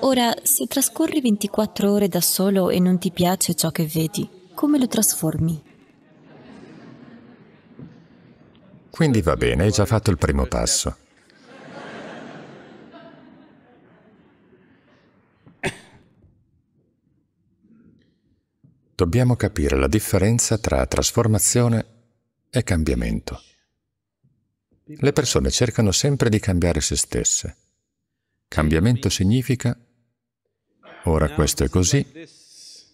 Ora, se trascorri 24 ore da solo e non ti piace ciò che vedi, come lo trasformi? Quindi va bene, hai già fatto il primo passo. Dobbiamo capire la differenza tra trasformazione e cambiamento. Le persone cercano sempre di cambiare se stesse. Cambiamento significa, ora questo è così,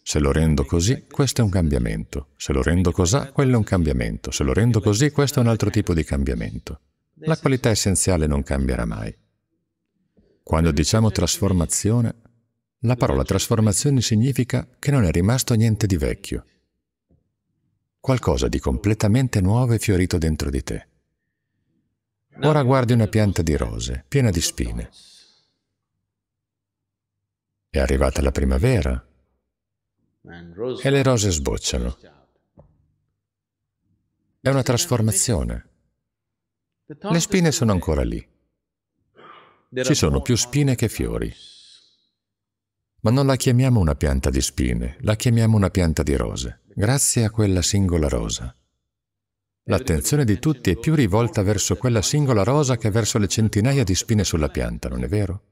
se lo rendo così, questo è un cambiamento. Se lo rendo così, quello è un cambiamento. Se lo rendo così, questo è un altro tipo di cambiamento. La qualità essenziale non cambierà mai. Quando diciamo trasformazione, la parola trasformazione significa che non è rimasto niente di vecchio. Qualcosa di completamente nuovo è fiorito dentro di te. Ora guardi una pianta di rose, piena di spine. È arrivata la primavera e le rose sbocciano. È una trasformazione. Le spine sono ancora lì. Ci sono più spine che fiori. Ma non la chiamiamo una pianta di spine, la chiamiamo una pianta di rose, grazie a quella singola rosa. L'attenzione di tutti è più rivolta verso quella singola rosa che verso le centinaia di spine sulla pianta, non è vero?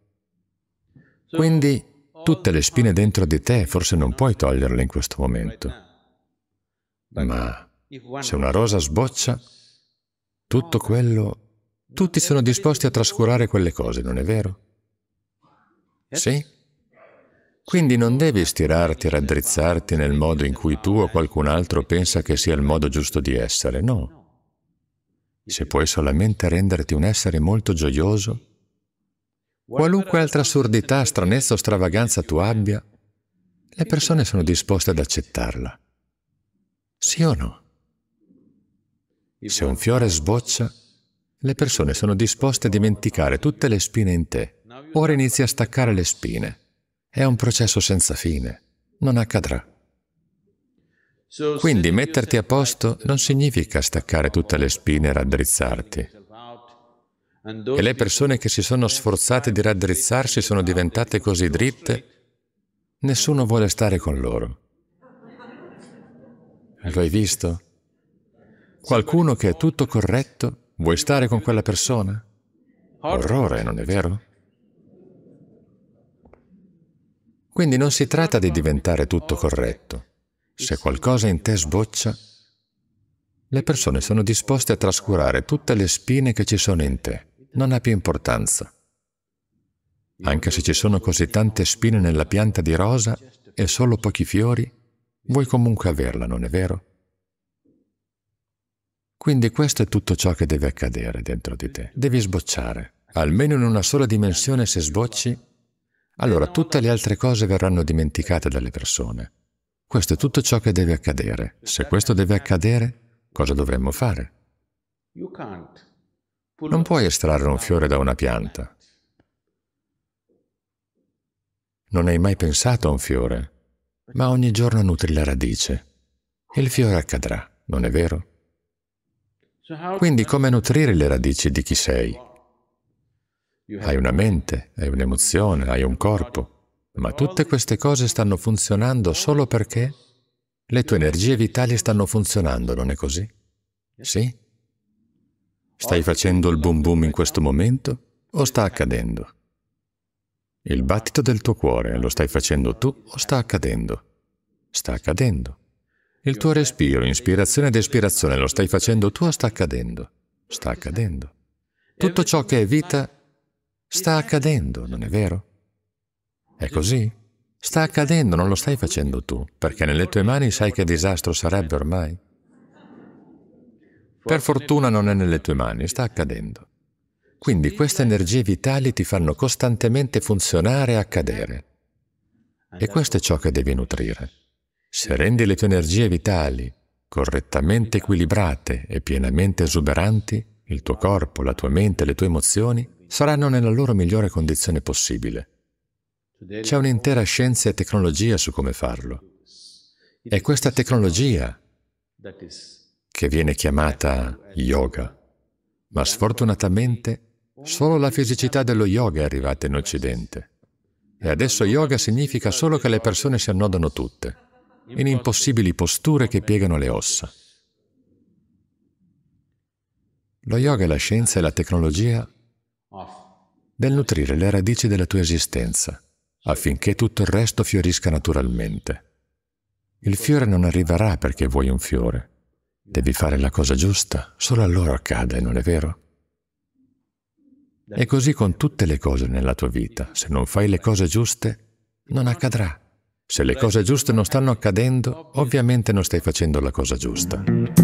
Quindi tutte le spine dentro di te forse non puoi toglierle in questo momento, ma se una rosa sboccia, tutto quello... Tutti sono disposti a trascurare quelle cose, non è vero? Sì? Quindi non devi stirarti, e raddrizzarti nel modo in cui tu o qualcun altro pensa che sia il modo giusto di essere, no. Se puoi solamente renderti un essere molto gioioso, Qualunque altra assurdità, stranezza o stravaganza tu abbia, le persone sono disposte ad accettarla. Sì o no? Se un fiore sboccia, le persone sono disposte a dimenticare tutte le spine in te. Ora inizi a staccare le spine. È un processo senza fine. Non accadrà. Quindi metterti a posto non significa staccare tutte le spine e raddrizzarti. E le persone che si sono sforzate di raddrizzarsi sono diventate così dritte, nessuno vuole stare con loro. Lo hai visto? Qualcuno che è tutto corretto, vuoi stare con quella persona? Orrore, non è vero? Quindi non si tratta di diventare tutto corretto. Se qualcosa in te sboccia, le persone sono disposte a trascurare tutte le spine che ci sono in te non ha più importanza. Anche se ci sono così tante spine nella pianta di rosa e solo pochi fiori, vuoi comunque averla, non è vero? Quindi questo è tutto ciò che deve accadere dentro di te. Devi sbocciare. Almeno in una sola dimensione se sbocci, allora tutte le altre cose verranno dimenticate dalle persone. Questo è tutto ciò che deve accadere. Se questo deve accadere, cosa dovremmo fare? Non puoi estrarre un fiore da una pianta. Non hai mai pensato a un fiore, ma ogni giorno nutri la radice. e Il fiore accadrà, non è vero? Quindi come nutrire le radici di chi sei? Hai una mente, hai un'emozione, hai un corpo, ma tutte queste cose stanno funzionando solo perché le tue energie vitali stanno funzionando, non è così? Sì? Stai facendo il boom boom in questo momento o sta accadendo? Il battito del tuo cuore lo stai facendo tu o sta accadendo? Sta accadendo. Il tuo respiro, ispirazione ed espirazione, lo stai facendo tu o sta accadendo? Sta accadendo. Tutto ciò che è vita sta accadendo, non è vero? È così? Sta accadendo, non lo stai facendo tu, perché nelle tue mani sai che disastro sarebbe ormai. Per fortuna non è nelle tue mani, sta accadendo. Quindi queste energie vitali ti fanno costantemente funzionare e accadere. E questo è ciò che devi nutrire. Se rendi le tue energie vitali correttamente equilibrate e pienamente esuberanti, il tuo corpo, la tua mente, le tue emozioni saranno nella loro migliore condizione possibile. C'è un'intera scienza e tecnologia su come farlo. È questa tecnologia che viene chiamata yoga. Ma sfortunatamente solo la fisicità dello yoga è arrivata in Occidente. E adesso yoga significa solo che le persone si annodano tutte, in impossibili posture che piegano le ossa. Lo yoga è la scienza e la tecnologia del nutrire le radici della tua esistenza, affinché tutto il resto fiorisca naturalmente. Il fiore non arriverà perché vuoi un fiore, Devi fare la cosa giusta, solo allora accade, non è vero? E così con tutte le cose nella tua vita, se non fai le cose giuste, non accadrà. Se le cose giuste non stanno accadendo, ovviamente non stai facendo la cosa giusta.